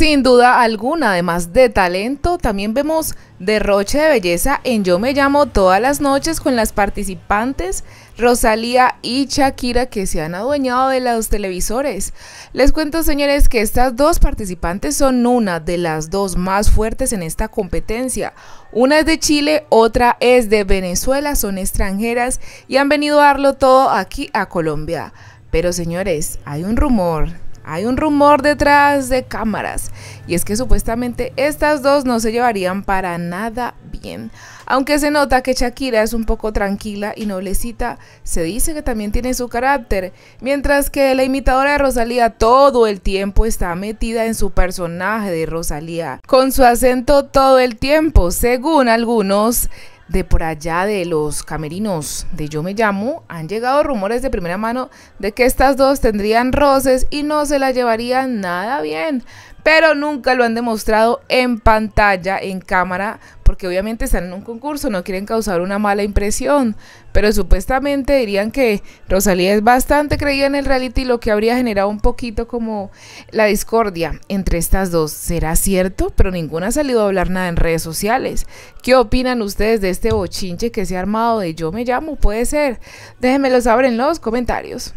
Sin duda alguna, además de talento, también vemos derroche de belleza en Yo me llamo todas las noches con las participantes Rosalía y Shakira que se han adueñado de los televisores. Les cuento señores que estas dos participantes son una de las dos más fuertes en esta competencia. Una es de Chile, otra es de Venezuela, son extranjeras y han venido a darlo todo aquí a Colombia. Pero señores, hay un rumor hay un rumor detrás de cámaras y es que supuestamente estas dos no se llevarían para nada bien. Aunque se nota que Shakira es un poco tranquila y noblecita, se dice que también tiene su carácter, mientras que la imitadora de Rosalía todo el tiempo está metida en su personaje de Rosalía, con su acento todo el tiempo, según algunos de por allá de los camerinos de Yo Me Llamo, han llegado rumores de primera mano de que estas dos tendrían roces y no se la llevarían nada bien pero nunca lo han demostrado en pantalla, en cámara, porque obviamente están en un concurso, no quieren causar una mala impresión, pero supuestamente dirían que Rosalía es bastante creída en el reality, lo que habría generado un poquito como la discordia entre estas dos. ¿Será cierto? Pero ninguna ha salido a hablar nada en redes sociales. ¿Qué opinan ustedes de este bochinche que se ha armado de yo me llamo? Puede ser. Déjenmelo saber en los comentarios.